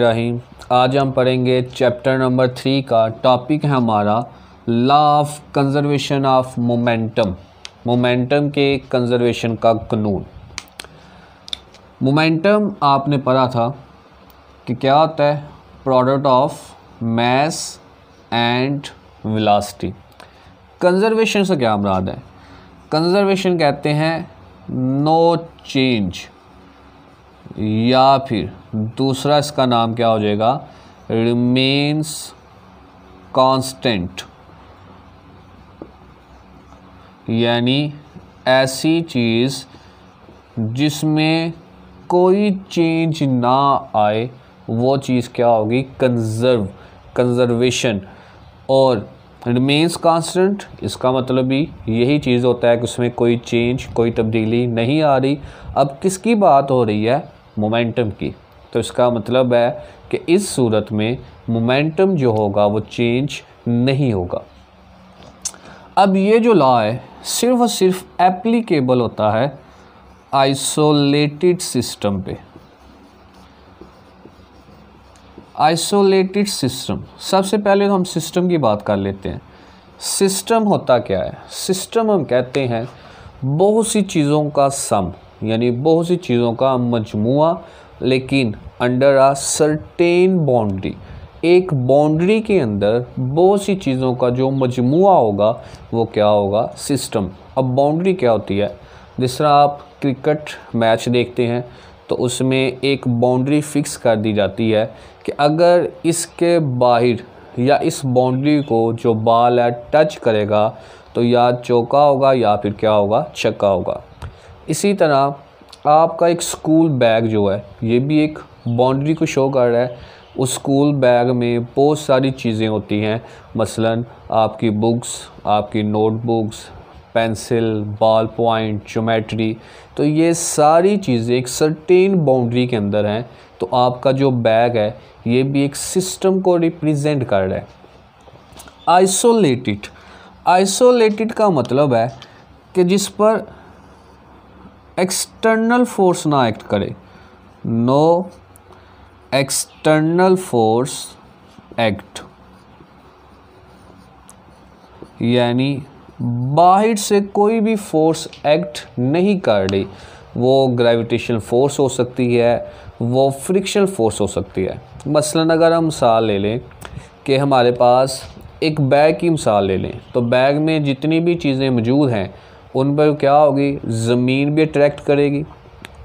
रहीम आज हम पढ़ेंगे चैप्टर नंबर थ्री का टॉपिक है हमारा law of conservation of momentum momentum के कंजर्वेशन का कानून मोमेंटम आपने पढ़ा था कि क्या होता है product of mass and velocity conservation से क्या मुराद है कंजर्वेशन कहते हैं नो चेंज या फिर दूसरा इसका नाम क्या हो जाएगा रिमेन्स कांस्टेंट यानी ऐसी चीज़ जिसमें कोई चेंज ना आए वो चीज़ क्या होगी कंजर्व कंजर्वेशन और रिमेन्स कांस्टेंट इसका मतलब भी यही चीज़ होता है कि उसमें कोई चेंज कोई तब्दीली नहीं आ रही अब किसकी बात हो रही है मोमेंटम की तो इसका मतलब है कि इस सूरत में मोमेंटम जो होगा वो चेंज नहीं होगा अब ये जो लॉ है सिर्फ और सिर्फ एप्लीकेबल होता है आइसोलेटेड सिस्टम पे आइसोलेटेड सिस्टम सबसे पहले तो हम सिस्टम की बात कर लेते हैं सिस्टम होता क्या है सिस्टम हम कहते हैं बहुत सी चीज़ों का सम यानी बहुत सी चीज़ों का मजमु लेकिन अंडर आ सर्टेन बाउंड्री एक बाउंड्री के अंदर बहुत सी चीज़ों का जो मजमु होगा वो क्या होगा सिस्टम अब बाउंड्री क्या होती है जिस तरह आप क्रिकेट मैच देखते हैं तो उसमें एक बाउंड्री फिक्स कर दी जाती है कि अगर इसके बाहर या इस बाउंड्री को जो बाल है टच करेगा तो या चौका होगा या फिर क्या होगा छक्का होगा इसी तरह आपका एक स्कूल बैग जो है ये भी एक बाउंड्री को शो कर रहा है उस स्कूल बैग में बहुत सारी चीज़ें होती हैं मसलन आपकी बुक्स आपकी notebooks pencil ball point geometry तो ये सारी चीज़ें एक सर्टेन बाउंड्री के अंदर हैं तो आपका जो बैग है ये भी एक सिस्टम को रिप्रेजेंट कर रहा है आइसोलेटेड आइसोलेटेड का मतलब है कि जिस पर एक्सटर्नल फोर्स ना एक्ट करे नो एक्सटर्नल फोर्स एक्ट यानी बाहर से कोई भी फोर्स एक्ट नहीं कर रही वो ग्रेविटेशन फोर्स हो सकती है वो फ्रिक्शन फोर्स हो सकती है मसलन अगर हम मिसाल ले लें कि हमारे पास एक बैग की मिसाल ले लें तो बैग में जितनी भी चीज़ें मौजूद हैं उन पर क्या होगी ज़मीन भी अट्रैक्ट करेगी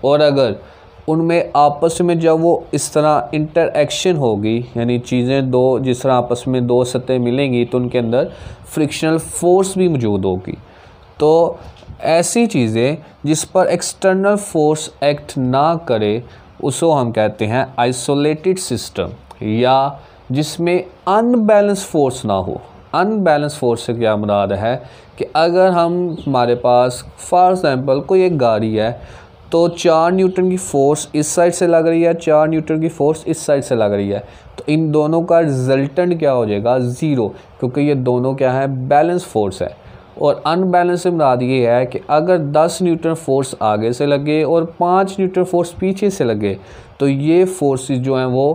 और अगर उनमें आपस में जब वो इस तरह इंटरक्शन होगी यानी चीज़ें दो जिस तरह आपस में दो सतह मिलेंगी तो उनके अंदर फ्रिक्शनल फोर्स भी मौजूद होगी तो ऐसी चीज़ें जिस पर एक्सटर्नल फोर्स एक्ट ना करे उसको हम कहते हैं आइसोलेटेड सिस्टम या जिसमें अनबैलेंस फोर्स ना हो अनबैलेंस फोर्स से क्या मुराद है कि अगर हम हमारे पास फॉर एग्ज़ाम्पल कोई एक गाड़ी है तो चार न्यूटन की फोर्स इस साइड से लग रही है चार न्यूटन की फोर्स इस साइड से लग रही है तो इन दोनों का रिजल्टेंट क्या हो जाएगा ज़ीरो क्योंकि ये दोनों क्या है बैलेंस फोर्स है और अनबैलेंस से मुराद ये है कि अगर 10 न्यूटन फोर्स आगे से लगे और 5 न्यूटन फोर्स पीछे से लगे तो ये फोर्सेस जो हैं वो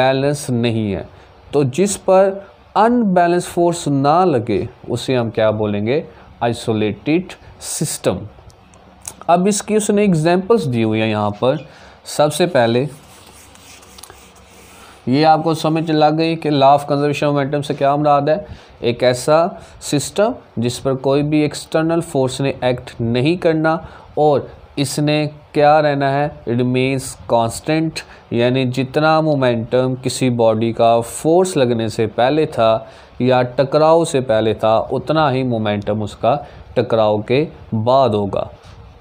बैलेंस नहीं है तो जिस पर अनबैलेंस फोर्स ना लगे उसे हम क्या बोलेंगे आइसोलेटेड सिस्टम अब इसकी उसने एग्जांपल्स दी हुई है यहाँ पर सबसे पहले ये आपको समझ लग गई कि लॉ ऑफ कंजर्वेशन मोमेंटम से क्या मुराद है एक ऐसा सिस्टम जिस पर कोई भी एक्सटर्नल फोर्स ने एक्ट नहीं करना और इसने क्या रहना है इट मीन्स कांस्टेंट यानी जितना मोमेंटम किसी बॉडी का फोर्स लगने से पहले था या टकराव से पहले था उतना ही मोमेंटम उसका टकराव के बाद होगा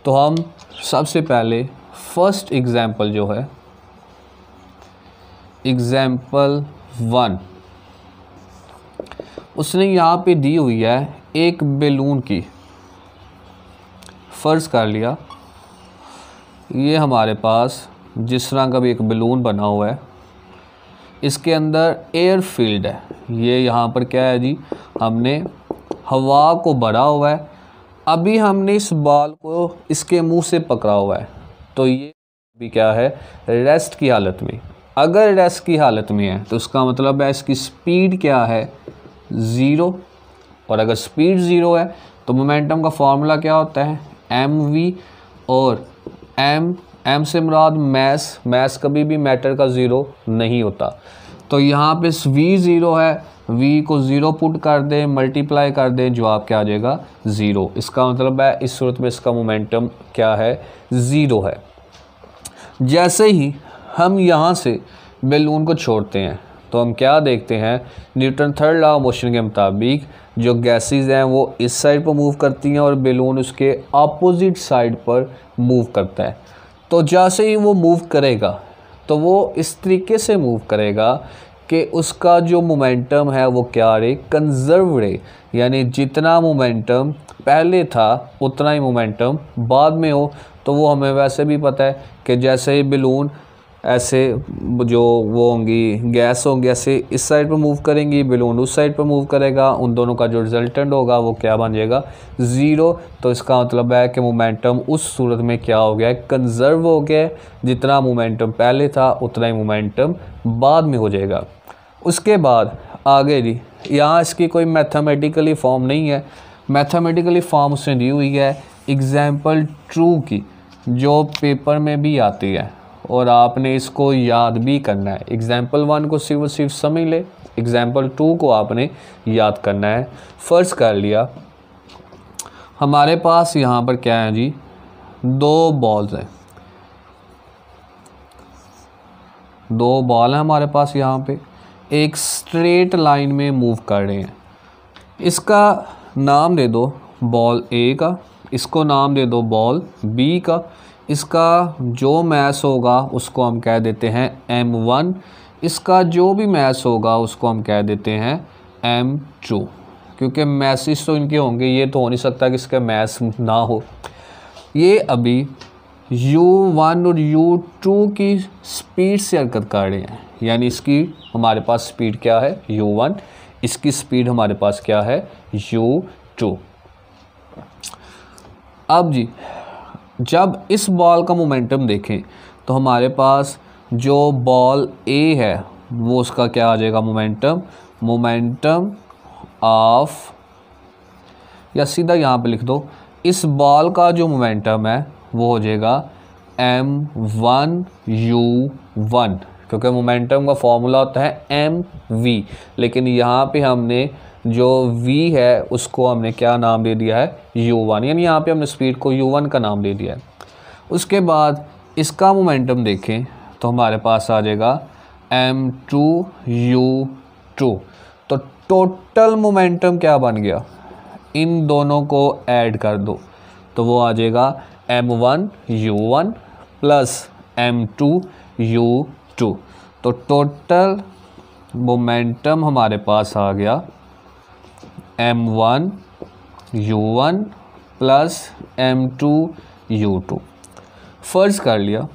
तो हम सबसे पहले फर्स्ट एग्ज़ाम्पल जो है एग्ज़ाम्पल वन उसने यहाँ पे दी हुई है एक बेलून की फ़र्ज़ कर लिया ये हमारे पास जिस तरह का भी एक बलून बना हुआ है इसके अंदर एयर फील्ड है ये यहाँ पर क्या है जी हमने हवा को भरा हुआ है अभी हमने इस बाल को इसके मुंह से पकड़ा हुआ है तो ये भी क्या है रेस्ट की हालत में अगर रेस्ट की हालत में है तो उसका मतलब है इसकी स्पीड क्या है ज़ीरो और अगर स्पीड ज़ीरो है तो मोमेंटम का फार्मूला क्या होता है एम वी और एम एम से मुराद मैस मैस कभी भी मैटर का ज़ीरो नहीं होता तो यहाँ पे वी ज़ीरो है वी को ज़ीरो पुट कर दें मल्टीप्लाई कर दें जवाब क्या आ जाएगा ज़ीरो इसका मतलब है इस सूरत में इसका मोमेंटम क्या है ज़ीरो है जैसे ही हम यहाँ से बेलून को छोड़ते हैं तो हम क्या देखते हैं न्यूटन थर्ड लॉ मोशन के मुताबिक जो गैसेस हैं वो इस साइड पर मूव करती हैं और बेलून उसके अपोजिट साइड पर मूव करता है तो जैसे ही वो मूव करेगा तो वो इस तरीके से मूव करेगा कि उसका जो मोमेंटम है वो क्या रहे कंजर्व रहे यानी जितना मोमेंटम पहले था उतना ही मोमेंटम बाद में हो तो वो हमें वैसे भी पता है कि जैसे ही बिलून ऐसे जो वो होंगी गैस होंगी ऐसे इस साइड पर मूव करेंगी बिलून उस साइड पर मूव करेगा उन दोनों का जो रिजल्टेंट होगा वो क्या बन जाएगा ज़ीरो तो इसका मतलब है कि मोमेंटम उस सूरत में क्या हो गया है कंजर्व हो गया जितना मोमेंटम पहले था उतना ही मोमेंटम बाद में हो जाएगा उसके बाद आगे जी यहाँ इसकी कोई मैथमेटिकली फॉर्म नहीं है मैथमेटिकली फॉर्म उसने दी हुई है एग्ज़ाम्पल ट्रू की जो पेपर में भी आती है और आपने इसको याद भी करना है एग्ज़ाम्पल वन को सिर्फ सिर्फ समझ ले एग्ज़ाम्पल टू को आपने याद करना है फ़र्ज़ कर लिया हमारे पास यहाँ पर क्या है जी दो बॉल्स हैं दो बॉल हैं हमारे पास यहाँ पे एक स्ट्रेट लाइन में मूव कर रहे हैं इसका नाम दे दो बॉल ए का इसको नाम दे दो बॉल बी का इसका जो मैस होगा उसको हम कह देते हैं एम वन इसका जो भी मैस होगा उसको हम कह देते हैं एम टू क्योंकि मैसेज तो इनके होंगे ये तो हो नहीं सकता कि इसका मैस ना हो ये अभी यू वन और यू टू की स्पीड से हरकत कर रहे हैं यानी इसकी हमारे पास स्पीड क्या है यू वन इसकी स्पीड हमारे पास क्या है यू टू अब जी जब इस बॉल का मोमेंटम देखें तो हमारे पास जो बॉल ए है वो उसका क्या आ जाएगा मोमेंटम मोमेंटम ऑफ या सीधा यहाँ पे लिख दो इस बॉल का जो मोमेंटम है वो हो जाएगा एम वन यू वन क्योंकि मोमेंटम का फॉर्मूला होता है एम वी लेकिन यहाँ पे हमने जो v है उसको हमने क्या नाम दे दिया है u1 यानी यहाँ पे हमने स्पीड को u1 का नाम दे दिया है उसके बाद इसका मोमेंटम देखें तो हमारे पास आ जाएगा एम टू यू टू तो टोटल मोमेंटम क्या बन गया इन दोनों को ऐड कर दो तो वो आ जाएगा M one U one plus M two U two तो टोटल मोमेंटम हमारे पास आ गया M one U one plus M two U two फ़र्ज़ कर लिया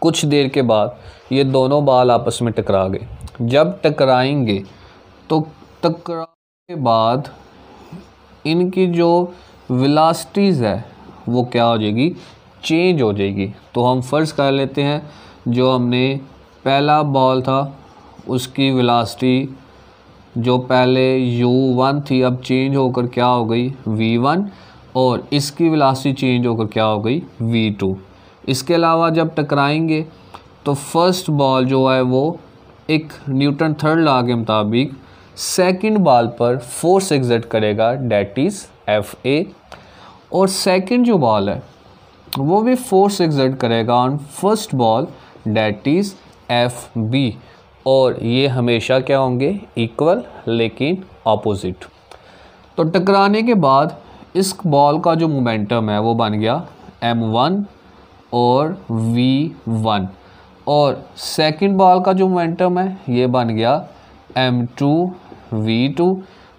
कुछ देर के बाद ये दोनों बाल आपस में टकरा गए जब टकराएंगे तो टकरा के बाद इनकी जो विलास्टीज़ है वो क्या हो जाएगी चेंज हो जाएगी तो हम फ़र्ज़ कर लेते हैं जो हमने पहला बॉल था उसकी विलास्टी जो पहले u1 थी अब चेंज होकर क्या हो गई v1 और इसकी विलासी चेंज होकर क्या हो गई v2 इसके अलावा जब टकराएंगे तो फर्स्ट बॉल जो है वो एक न्यूटन थर्ड लॉ के मुताबिक सेकंड बॉल पर फोर्स एग्जट करेगा डेट इज़ एफ ए और सेकंड जो बॉल है वो भी फोर्स एग्जट करेगा on first ball that is F B और ये हमेशा क्या होंगे इक्वल लेकिन ऑपोजिट तो टकराने के बाद इस बॉल का जो मोमेंटम है वो बन गया एम वन और वी वन और सेकंड बॉल का जो मोमेंटम है ये बन गया एम टू वी टू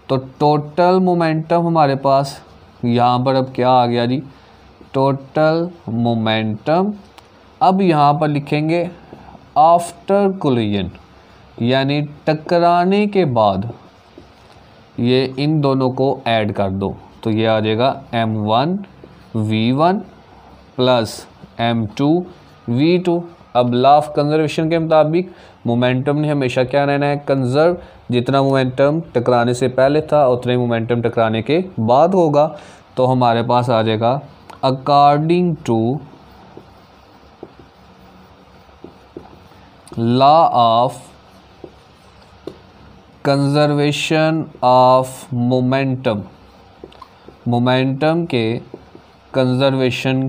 तो टोटल मोमेंटम हमारे पास यहाँ पर अब क्या आ गया जी टोटल मोमेंटम अब यहाँ पर लिखेंगे आफ्टर कोलिजन यानी टकराने के बाद ये इन दोनों को ऐड कर दो तो ये आ जाएगा M one V one plus M two V two अब लाफ कंजर्वेशन के मुताबिक मोमेंटम ने हमेशा क्या रहना है कंजर्व जितना मोमेंटम टकराने से पहले था उतना ही मोमेंटम टकराने के बाद होगा तो हमारे पास आ जाएगा according to law of conservation of momentum momentum के कंजर्वेशन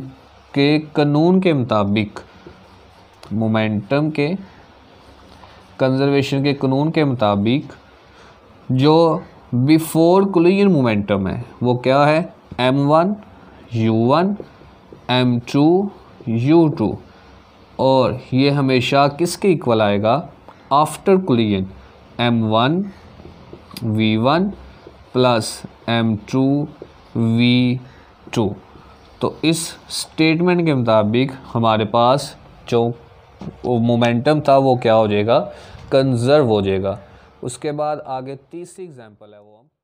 के कानून के मुताबिक मोमेंटम के कंजर्वेशन के कानून के मुताबिक जो बिफोर कोलिजन मोमेंटम है वो क्या है M one U one M two U two और ये हमेशा किसके इक्वल आएगा after collision M one V one plus M two V two तो इस स्टेटमेंट के मुताबिक हमारे पास जो मोमेंटम था वो क्या हो जाएगा कंजर्व हो जाएगा उसके बाद आगे तीसरी एग्जांपल है वो हम